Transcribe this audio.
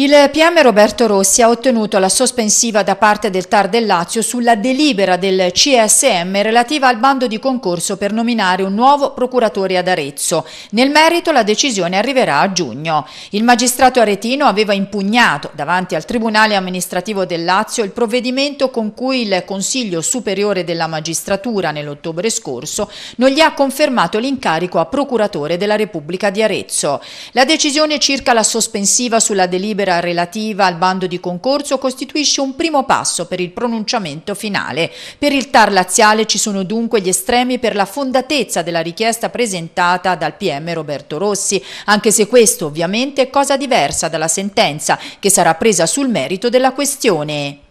Il PM Roberto Rossi ha ottenuto la sospensiva da parte del TAR del Lazio sulla delibera del CSM relativa al bando di concorso per nominare un nuovo procuratore ad Arezzo. Nel merito la decisione arriverà a giugno. Il magistrato aretino aveva impugnato davanti al Tribunale amministrativo del Lazio il provvedimento con cui il Consiglio Superiore della Magistratura nell'ottobre scorso non gli ha confermato l'incarico a procuratore della Repubblica di Arezzo. La decisione circa la sospensiva sulla delibera delibera relativa al bando di concorso costituisce un primo passo per il pronunciamento finale. Per il TAR laziale ci sono dunque gli estremi per la fondatezza della richiesta presentata dal PM Roberto Rossi, anche se questo ovviamente è cosa diversa dalla sentenza che sarà presa sul merito della questione.